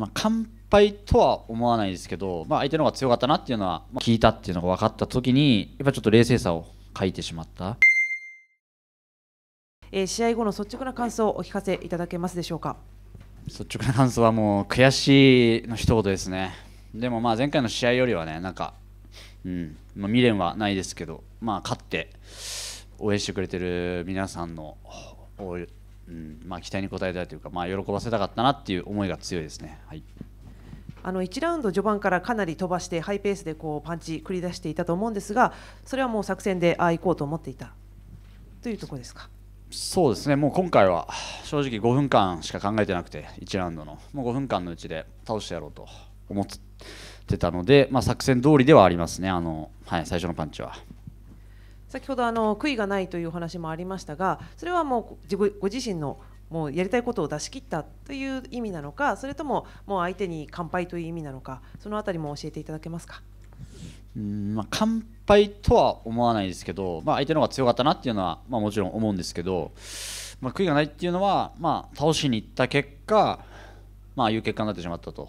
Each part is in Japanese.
まあ、完敗とは思わないですけど、まあ、相手の方が強かったなっていうのは、まあ、聞いたっていうのが分かった時にやっぱちょっと冷静さを欠いてしまった、えー、試合後の率直な感想をお聞かせいただけますでしょうか率直な感想はもう悔しいの一言ですねでもまあ前回の試合よりはねなんか、うんまあ、未練はないですけど、まあ、勝って応援してくれてる皆さんのうんまあ、期待に応えたいというか、まあ、喜ばせたかったなっていう思いが強いですね。はいあの1ラウンド序盤からかなり飛ばしてハイペースでこうパンチ繰り出していたと思うんですがそれはもう作戦でああ行こうと思っていたというところですかそうですねもう今回は正直5分間しか考えてなくて1ラウンドのもう5分間のうちで倒してやろうと思ってたので、まあ、作戦通りではありますねあの、はい、最初のパンチは。先ほどあの悔いがないというお話もありましたがそれはもうご自身のもうやりたいことを出し切ったという意味なのかそれとももう相手に乾杯という意味なのかその辺りも教えていただけますか。うんまあ、乾杯とは思わないですけど、まあ、相手の方が強かったなっていうのは、まあ、もちろん思うんですけど、まあ、悔いがないっていうのは、まあ、倒しにいった結果、まああいう結果になってしまったと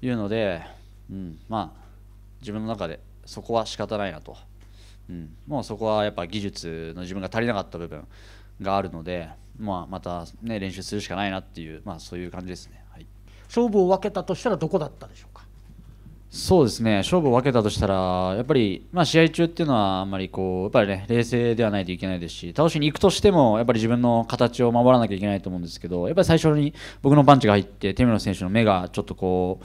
いうので、うんまあ、自分の中でそこは仕方ないなと。うん、もうそこはやっぱ技術の自分が足りなかった部分があるので、まあ、また、ね、練習するしかないなっていう、まあ、そういう感じですね、はい、勝負を分けたとしたらどこだったでしょうかそうですね勝負を分けたとしたらやっぱり、まあ、試合中っていうのはあんまりこうやっぱり、ね、冷静ではないといけないですし倒しに行くとしてもやっぱり自分の形を守らなきゃいけないと思うんですけどやっぱり最初に僕のパンチが入ってテミロ選手の目がちょっとこう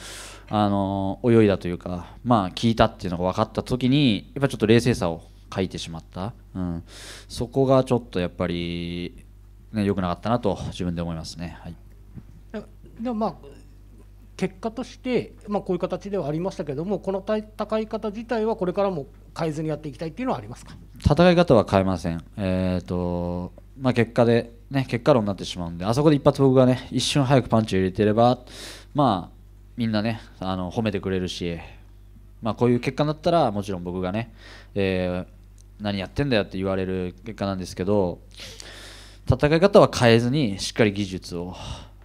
あの泳いだというか、まあ、効いたっていうのが分かった時にやっぱちょっと冷静さを欠いてしまった、うん、そこがちょっとやっぱり、ね、良くなかったなと自分で思いますね。はい、でもまあ結果として、まあ、こういう形ではありましたけどもこの戦い方自体はこれからも変えずにやっていきたいっていうのはありますか戦い方は変えません、えーとまあ、結果で、ね、結果論になってしまうんであそこで一発僕がね一瞬早くパンチを入れてれば、まあ、みんなねあの褒めてくれるし、まあ、こういう結果になったらもちろん僕がね、えー、何やってんだよって言われる結果なんですけど戦い方は変えずにしっかり技術を、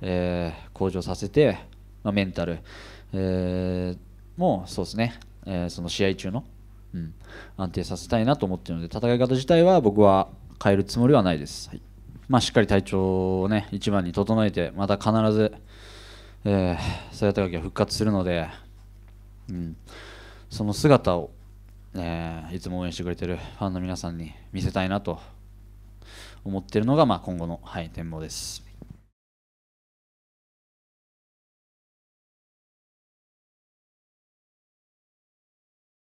えー、向上させてまあ、メンタル、えー、もそうですね、えー、その試合中の、うん、安定させたいなと思っているので戦い方自体は僕は変えるつもりはないです、はい、まあ、しっかり体調を、ね、一番に整えてまた必ず、えー、鞘た時は復活するので、うん、その姿を、えー、いつも応援してくれてるファンの皆さんに見せたいなと思っているのが、まあ、今後の、はい、展望です。